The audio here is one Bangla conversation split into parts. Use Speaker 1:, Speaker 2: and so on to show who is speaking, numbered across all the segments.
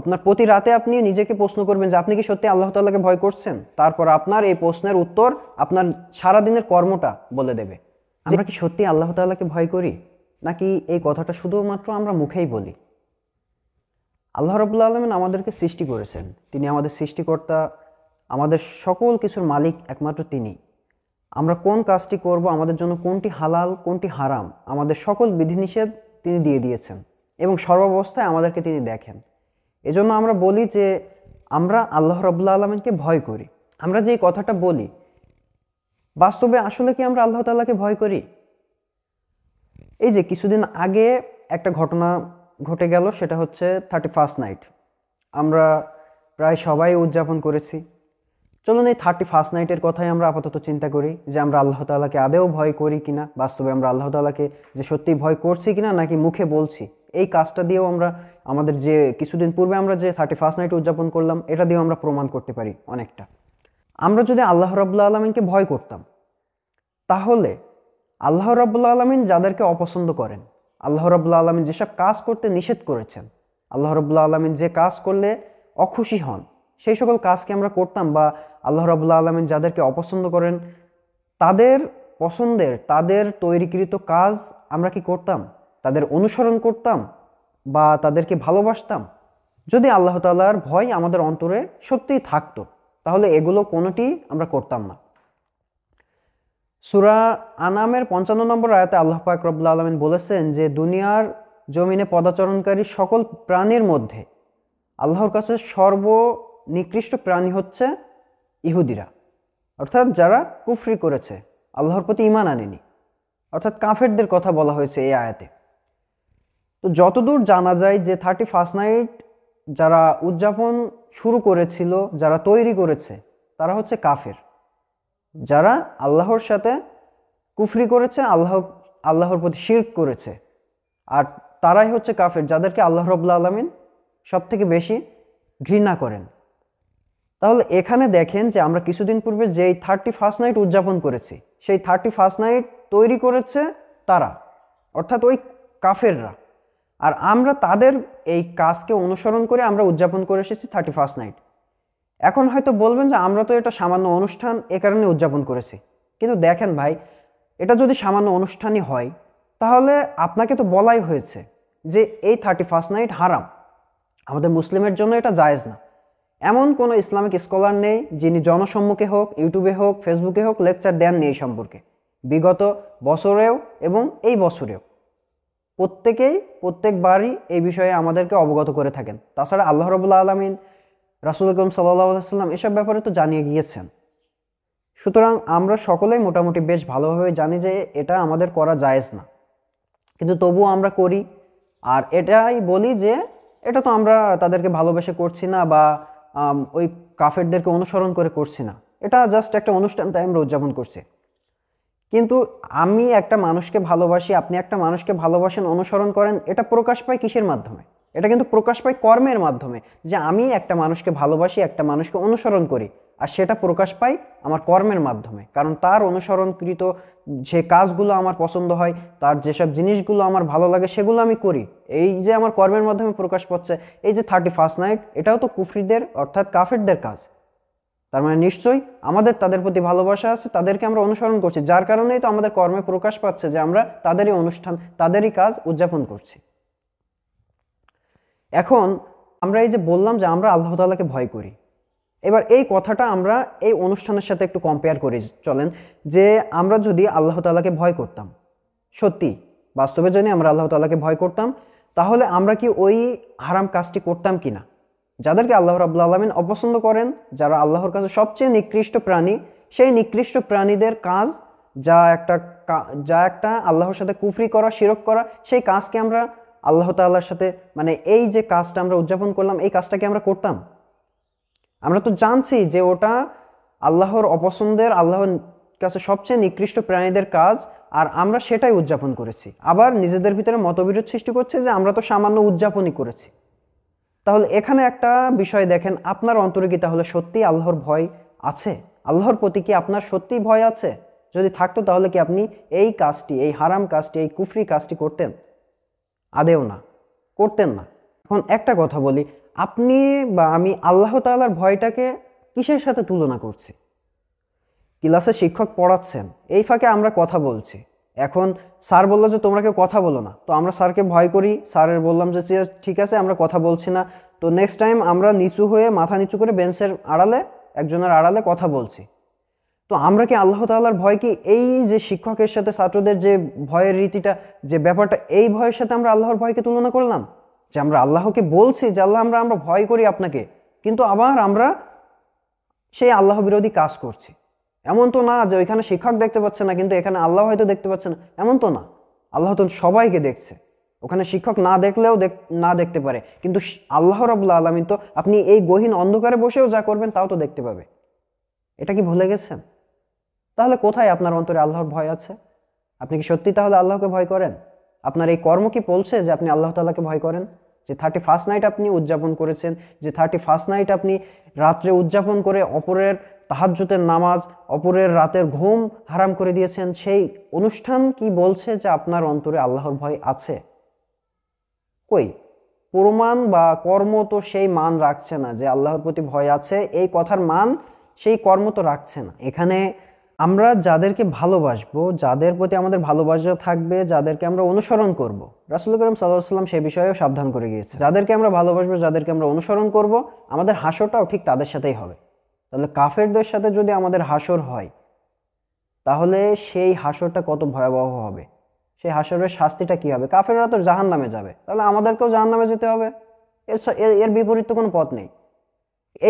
Speaker 1: আপনার প্রতি রাতে আপনি নিজেকে প্রশ্ন করবেন যে আপনি কি সত্যি আল্লাহ তাল্লাহকে ভয় করছেন তারপর আপনার এই প্রশ্নের উত্তর আপনার সারাদিনের কর্মটা বলে দেবে আমরা কি সত্যি আল্লাহ তাল্লাহকে ভয় করি নাকি এই কথাটা শুধুমাত্র আমরা মুখেই বলি আল্লাহ রবুল্লা আলমেন আমাদেরকে সৃষ্টি করেছেন তিনি আমাদের সৃষ্টিকর্তা আমাদের সকল কিছুর মালিক একমাত্র তিনি আমরা কোন কাজটি করব আমাদের জন্য কোনটি হালাল কোনটি হারাম আমাদের সকল বিধিনিষেধ তিনি দিয়ে দিয়েছেন এবং সর্বাবস্থায় আমাদেরকে তিনি দেখেন এজন্য আমরা বলি যে আমরা আল্লাহ রবুল্লা আলমিনকে ভয় করি আমরা যে কথাটা বলি বাস্তবে আসলে কি আমরা আল্লাহ তাল্লাহকে ভয় করি এই যে কিছুদিন আগে একটা ঘটনা ঘটে গেল সেটা হচ্ছে থার্টি ফার্স্ট নাইট আমরা প্রায় সবাই উদযাপন করেছি চলুন এই থার্টি ফার্স্ট নাইটের কথাই আমরা আপাতত চিন্তা করি যে আমরা আল্লাহ তাল্লাহকে আদেও ভয় করি কিনা বাস্তবে আমরা আল্লাহ তাল্লাহকে যে সত্যি ভয় করছি কিনা নাকি মুখে বলছি এই কাজটা দিয়েও আমরা আমাদের যে কিছুদিন পূর্বে আমরা যে থার্টি ফার্স্ট নাইট উদযাপন করলাম এটা দিয়েও আমরা প্রমাণ করতে পারি অনেকটা আমরা যদি আল্লাহ রব্লা আলমিনকে ভয় করতাম তাহলে আল্লাহ রব্লা আলমিন যাদেরকে অপছন্দ করেন আল্লাহ রব্লা আলমিন যেসব কাজ করতে নিষেধ করেছেন আল্লাহ রব্লা আলমিন যে কাজ করলে অখুশি হন সেই সকল কাজকে আমরা করতাম বা আল্লাহ রাবুল্লাহ আলমেন যাদেরকে অপছন্দ করেন তাদের পছন্দের তাদের তৈরিকৃত কাজ আমরা কি করতাম তাদের অনুসরণ করতাম বা তাদেরকে ভালোবাসতাম যদি আল্লাহ তালার ভয় আমাদের অন্তরে সত্যিই থাকতো তাহলে এগুলো কোনোটি আমরা করতাম না সুরা আনামের পঞ্চান্ন নম্বর আয়াতে আল্লাহ পাক রবুল্লা আলমিন বলেছেন যে দুনিয়ার জমিনে পদাচরণকারী সকল প্রাণীর মধ্যে আল্লাহর কাছে সর্ব নিকৃষ্ট প্রাণী হচ্ছে ইহুদিরা অর্থাৎ যারা কুফরি করেছে আল্লাহর প্রতি ইমান আনেনি অর্থাৎ কাফেরদের কথা বলা হয়েছে এই আয়াতে তো যতদূর জানা যায় যে থার্টি ফার্স্ট নাইট যারা উদযাপন শুরু করেছিল যারা তৈরি করেছে তারা হচ্ছে কাফের যারা আল্লাহর সাথে কুফরি করেছে আল্লাহ আল্লাহর প্রতি শির্ক করেছে আর তারাই হচ্ছে কাফের যাদেরকে আল্লাহ রবুল্লা আলমিন সবথেকে বেশি ঘৃণা করেন তাহলে এখানে দেখেন যে আমরা কিছুদিন পূর্বে যেই থার্টি ফার্স্ট নাইট উদযাপন করেছি সেই থার্টি ফার্স্ট নাইট তৈরি করেছে তারা অর্থাৎ ওই কাফেররা আর আমরা তাদের এই কাজকে অনুসরণ করে আমরা উদযাপন করে এসেছি থার্টি ফার্স্ট নাইট এখন হয়তো বলবেন যে আমরা তো এটা সামান্য অনুষ্ঠান এ কারণে উদযাপন করেছি কিন্তু দেখেন ভাই এটা যদি সামান্য অনুষ্ঠানই হয় তাহলে আপনাকে তো বলাই হয়েছে যে এই থার্টি ফার্স্ট নাইট হারাম আমাদের মুসলিমের জন্য এটা জায়েজ না এমন কোনো ইসলামিক স্কলার নেই যিনি জনসম্মুখে হোক ইউটিউবে হোক ফেসবুকে হোক লেকচার দেননি এই সম্পর্কে বিগত বছরেও এবং এই বছরেও প্রত্যেকেই প্রত্যেকবারই এই বিষয়ে আমাদেরকে অবগত করে থাকেন তাছাড়া আল্লাহ রবুল্লা আলমিন রাসুল আকরম সাল্লাহ সাল্লাম এসব ব্যাপারে তো জানিয়ে গিয়েছেন সুতরাং আমরা সকলেই মোটামুটি বেশ ভালোভাবে জানি যে এটা আমাদের করা যায়জ না কিন্তু তবুও আমরা করি আর এটাই বলি যে এটা তো আমরা তাদেরকে ভালোবেসে করছি না বা ওই কাফেরদেরকে অনুসরণ করে করছি না এটা জাস্ট একটা অনুষ্ঠান তাই আমরা উদযাপন করছি কিন্তু আমি একটা মানুষকে ভালোবাসি আপনি একটা মানুষকে ভালোবাসেন অনুসরণ করেন এটা প্রকাশ পায় কিসের মাধ্যমে এটা কিন্তু প্রকাশ পায় কর্মের মাধ্যমে যে আমি একটা মানুষকে ভালোবাসি একটা মানুষকে অনুসরণ করি আর সেটা প্রকাশ পাই আমার কর্মের মাধ্যমে কারণ তার অনুসরণকৃত যে কাজগুলো আমার পছন্দ হয় তার যেসব জিনিসগুলো আমার ভালো লাগে সেগুলো আমি করি এই যে আমার কর্মের মাধ্যমে প্রকাশ পাচ্ছে এই যে থার্টি ফার্স্ট নাইট এটাও তো কুফরিদের অর্থাৎ কাফেরদের কাজ তার মানে নিশ্চয়ই আমাদের তাদের প্রতি ভালোবাসা আছে তাদেরকে আমরা অনুসরণ করছি যার কারণেই তো আমাদের কর্মে প্রকাশ পাচ্ছে যে আমরা তাদেরই অনুষ্ঠান তাদেরই কাজ উদযাপন করছি এখন আমরা এই যে বললাম যে আমরা আল্লাহতালাকে ভয় করি এবার এই কথাটা আমরা এই অনুষ্ঠানের সাথে একটু কম্পেয়ার করি চলেন যে আমরা যদি আল্লাহ তালাকে ভয় করতাম সত্যি বাস্তবে যদি আমরা আল্লাহ তালাকে ভয় করতাম তাহলে আমরা কি ওই হারাম কাজটি করতাম কি না যাদেরকে আল্লাহ রাবুল্লা আলমিন অপছন্দ করেন যারা আল্লাহর কাছে সবচেয়ে নিকৃষ্ট প্রাণী সেই নিকৃষ্ট প্রাণীদের কাজ যা একটা যা একটা আল্লাহর সাথে কুফরি করা শিরক করা সেই কাজকে আমরা আল্লাহ তাল্লাহর সাথে মানে এই যে কাজটা আমরা উদযাপন করলাম এই কাজটাকে আমরা করতাম আমরা তো জানছি যে ওটা আল্লাহর অপছন্দের আল্লাহর কাছে সবচেয়ে নিকৃষ্ট প্রাণীদের কাজ আর আমরা সেটাই উদযাপন করেছি আবার নিজেদের ভিতরে মতবিরোধ সৃষ্টি করছে যে আমরা তো সামান্য উদযাপনই করেছি তাহলে এখানে একটা বিষয় দেখেন আপনার অন্তরে কি তাহলে সত্যি আল্লাহর ভয় আছে আল্লাহর প্রতি কি আপনার সত্যি ভয় আছে যদি থাকতো তাহলে কি আপনি এই কাজটি এই হারাম কাজটি এই কুফরি কাজটি করতেন আদেও না করতেন না এখন একটা কথা বলি আপনি বা আমি আল্লাহ তালার ভয়টাকে কিসের সাথে তুলনা করছি ক্লাসে শিক্ষক পড়াচ্ছেন এই ফাঁকে আমরা কথা বলছি এখন স্যার বললো যে তোমরা কেউ কথা বলো না তো আমরা স্যারকে ভয় করি স্যারের বললাম যে ঠিক আছে আমরা কথা বলছি না তো নেক্সট টাইম আমরা নিচু হয়ে মাথা নিচু করে বেঞ্চের আড়ালে একজনের আড়ালে কথা বলছি তো আমরা কি আল্লাহ তাল্লার ভয় কি এই যে শিক্ষকের সাথে ছাত্রদের যে ভয়ের রীতিটা যে ব্যাপারটা এই ভয়ের সাথে আমরা আল্লাহর ভয়কে তুলনা করলাম যে আমরা আল্লাহকে বলছি যে আল্লাহ আমরা আমরা ভয় করি আপনাকে কিন্তু আবার আমরা সেই আল্লাহ বিরোধী কাজ করছি এমন তো না যে ওইখানে শিক্ষক দেখতে পাচ্ছে না কিন্তু এখানে আল্লাহ হয়তো দেখতে পাচ্ছে না এমন তো না আল্লাহ তো সবাইকে দেখছে ওখানে শিক্ষক না দেখলেও না দেখতে পারে কিন্তু আল্লাহ রবুল্লা আলমিন তো আপনি এই গহীন অন্ধকারে বসেও যা করবেন তাও তো দেখতে পাবে এটা কি ভুলে গেছেন তাহলে কোথায় আপনার অন্তরে আল্লাহর ভয় আছে আপনি কি সত্যি তাহলে আল্লাহকে ভয় করেন আপনার এই কর্ম কি বলছে যে আপনি আল্লাহ তালাকে ভয় করেন যে থার্টি ফার্স্ট নাইট আপনি উদযাপন করেছেন যে থার্টি ফার্স্ট নাইট আপনি রাত্রে উদযাপন করে অপরের তাহাজ্যতের নামাজ অপরের রাতের ঘুম হারাম করে দিয়েছেন সেই অনুষ্ঠান কি বলছে যে আপনার অন্তরে আল্লাহর ভয় আছে কই প্রমাণ বা কর্ম তো সেই মান রাখছে না যে আল্লাহর প্রতি ভয় আছে এই কথার মান সেই কর্ম তো রাখছে না এখানে আমরা যাদেরকে ভালোবাসবো যাদের প্রতি আমাদের ভালোবাসা থাকবে যাদেরকে আমরা অনুসরণ করব। রাসুল করিম সাল্লাহ সাল্লাম সে বিষয়েও সাবধান করে গিয়েছে যাদেরকে আমরা ভালোবাসবো যাদেরকে আমরা অনুসরণ করব আমাদের হাসরটাও ঠিক তাদের সাথেই হবে তাহলে কাফেরদের সাথে যদি আমাদের হাসর হয় তাহলে সেই হাসরটা কত ভয়াবহ হবে সেই হাসরের শাস্তিটা কী হবে কাফেররা তো জাহান নামে যাবে তাহলে আমাদেরকেও জাহান নামে যেতে হবে এর এর বিপরীত তো কোনো পথ নেই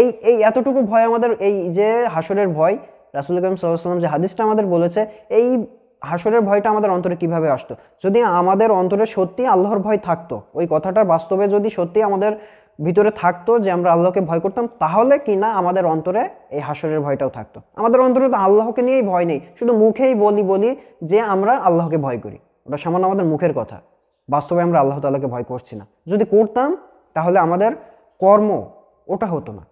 Speaker 1: এই এই এতটুকু ভয় আমাদের এই যে হাসরের ভয় রাসুল করিম সাল্লাম যে হাদিসটা আমাদের বলেছে এই হাসরের ভয়টা আমাদের অন্তরে কিভাবে আসতো যদি আমাদের অন্তরে সত্যি আল্লাহর ভয় থাকতো ওই কথাটার বাস্তবে যদি সত্যি আমাদের ভিতরে থাকতো যে আমরা আল্লাহকে ভয় করতাম তাহলে কি না আমাদের অন্তরে এই হাসরের ভয়টাও থাকতো আমাদের অন্তরে তো আল্লাহকে নিয়েই ভয় নেই শুধু মুখেই বলি বলি যে আমরা আল্লাহকে ভয় করি ওটা সামান্য আমাদের মুখের কথা বাস্তবে আমরা আল্লাহ তাল্লাহকে ভয় করছি না যদি করতাম তাহলে আমাদের কর্ম ওটা হতো না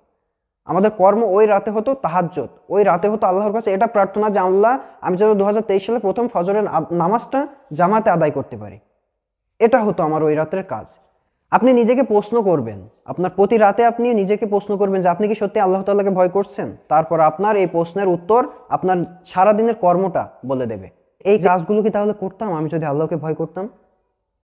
Speaker 1: আমাদের কর্ম ওই রাতে হতো তাহাজ্জত ওই রাতে হতো আল্লাহর কাছে এটা প্রার্থনা যে আল্লাহ আমি যেন দু সালে প্রথম ফজরের নামাজটা জামাতে আদায় করতে পারি এটা হতো আমার ওই রাতের কাজ আপনি নিজেকে প্রশ্ন করবেন আপনার প্রতি রাতে আপনি নিজেকে প্রশ্ন করবেন যে আপনি কি সত্যি আল্লাহ তাল্লাহকে ভয় করছেন তারপর আপনার এই প্রশ্নের উত্তর আপনার সারাদিনের কর্মটা বলে দেবে এই কাজগুলো কি তাহলে করতাম আমি যদি আল্লাহকে ভয় করতাম